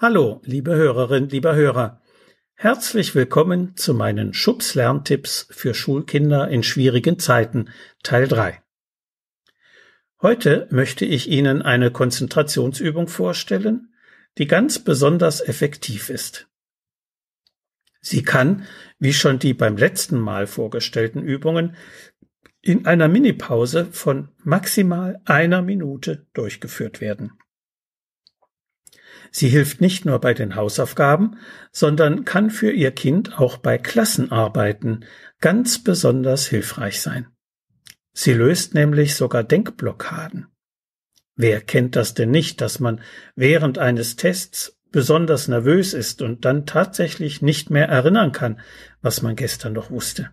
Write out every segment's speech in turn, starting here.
Hallo, liebe Hörerin, lieber Hörer. Herzlich willkommen zu meinen Schubs-Lerntipps für Schulkinder in schwierigen Zeiten, Teil 3. Heute möchte ich Ihnen eine Konzentrationsübung vorstellen, die ganz besonders effektiv ist. Sie kann, wie schon die beim letzten Mal vorgestellten Übungen, in einer Minipause von maximal einer Minute durchgeführt werden. Sie hilft nicht nur bei den Hausaufgaben, sondern kann für Ihr Kind auch bei Klassenarbeiten ganz besonders hilfreich sein. Sie löst nämlich sogar Denkblockaden. Wer kennt das denn nicht, dass man während eines Tests besonders nervös ist und dann tatsächlich nicht mehr erinnern kann, was man gestern noch wusste?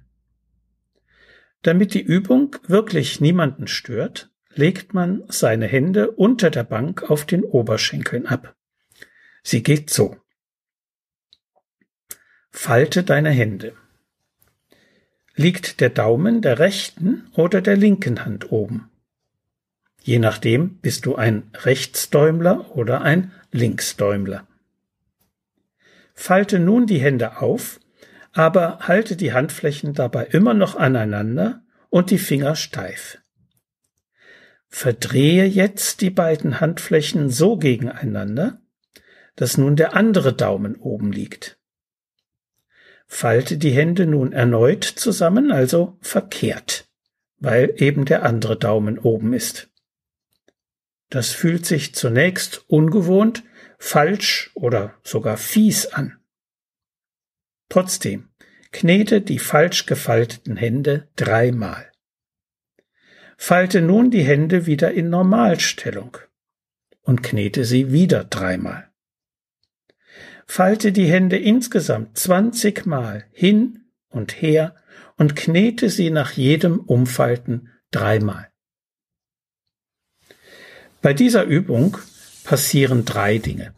Damit die Übung wirklich niemanden stört, legt man seine Hände unter der Bank auf den Oberschenkeln ab. Sie geht so. Falte deine Hände. Liegt der Daumen der rechten oder der linken Hand oben? Je nachdem bist du ein Rechtsdäumler oder ein Linksdäumler. Falte nun die Hände auf, aber halte die Handflächen dabei immer noch aneinander und die Finger steif. Verdrehe jetzt die beiden Handflächen so gegeneinander, dass nun der andere Daumen oben liegt. Falte die Hände nun erneut zusammen, also verkehrt, weil eben der andere Daumen oben ist. Das fühlt sich zunächst ungewohnt, falsch oder sogar fies an. Trotzdem, knete die falsch gefalteten Hände dreimal. Falte nun die Hände wieder in Normalstellung und knete sie wieder dreimal falte die Hände insgesamt 20 Mal hin und her und knete sie nach jedem Umfalten dreimal. Bei dieser Übung passieren drei Dinge.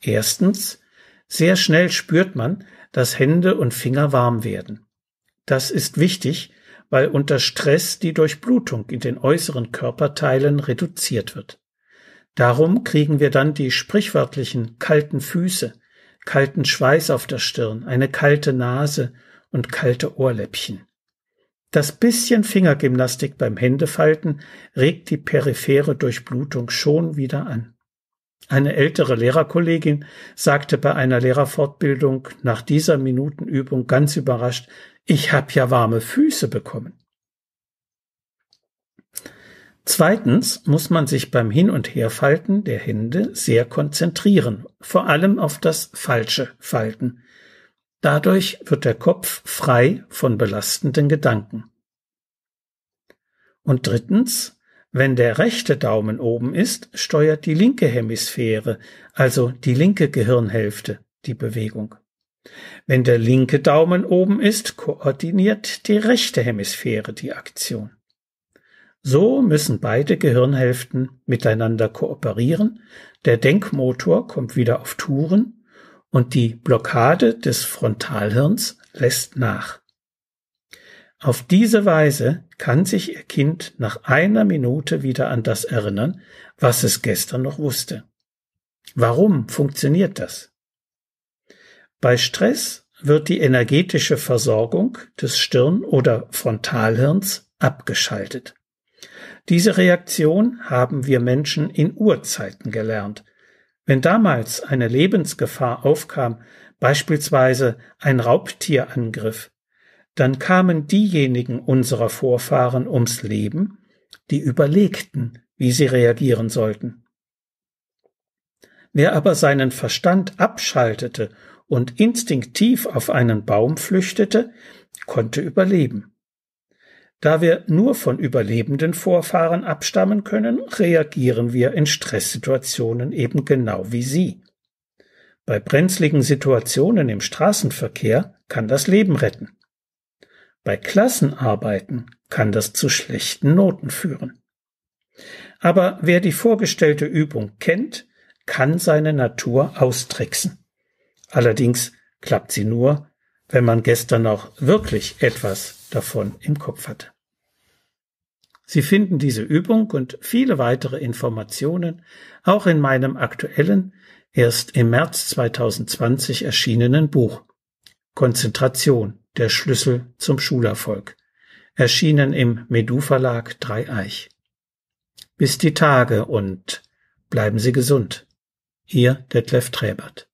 Erstens, sehr schnell spürt man, dass Hände und Finger warm werden. Das ist wichtig, weil unter Stress die Durchblutung in den äußeren Körperteilen reduziert wird. Darum kriegen wir dann die sprichwörtlichen kalten Füße, kalten Schweiß auf der Stirn, eine kalte Nase und kalte Ohrläppchen. Das bisschen Fingergymnastik beim Händefalten regt die periphere Durchblutung schon wieder an. Eine ältere Lehrerkollegin sagte bei einer Lehrerfortbildung nach dieser Minutenübung ganz überrascht, ich hab ja warme Füße bekommen. Zweitens muss man sich beim Hin- und Herfalten der Hände sehr konzentrieren, vor allem auf das falsche Falten. Dadurch wird der Kopf frei von belastenden Gedanken. Und drittens, wenn der rechte Daumen oben ist, steuert die linke Hemisphäre, also die linke Gehirnhälfte, die Bewegung. Wenn der linke Daumen oben ist, koordiniert die rechte Hemisphäre die Aktion. So müssen beide Gehirnhälften miteinander kooperieren, der Denkmotor kommt wieder auf Touren und die Blockade des Frontalhirns lässt nach. Auf diese Weise kann sich Ihr Kind nach einer Minute wieder an das erinnern, was es gestern noch wusste. Warum funktioniert das? Bei Stress wird die energetische Versorgung des Stirn- oder Frontalhirns abgeschaltet. Diese Reaktion haben wir Menschen in Urzeiten gelernt. Wenn damals eine Lebensgefahr aufkam, beispielsweise ein Raubtierangriff, dann kamen diejenigen unserer Vorfahren ums Leben, die überlegten, wie sie reagieren sollten. Wer aber seinen Verstand abschaltete und instinktiv auf einen Baum flüchtete, konnte überleben. Da wir nur von überlebenden Vorfahren abstammen können, reagieren wir in Stresssituationen eben genau wie sie. Bei brenzligen Situationen im Straßenverkehr kann das Leben retten. Bei Klassenarbeiten kann das zu schlechten Noten führen. Aber wer die vorgestellte Übung kennt, kann seine Natur austricksen. Allerdings klappt sie nur, wenn man gestern auch wirklich etwas davon im Kopf hatte. Sie finden diese Übung und viele weitere Informationen auch in meinem aktuellen, erst im März 2020 erschienenen Buch Konzentration, der Schlüssel zum Schulerfolg, erschienen im Medu Verlag Dreieich. Bis die Tage und bleiben Sie gesund. Ihr Detlef Träbert.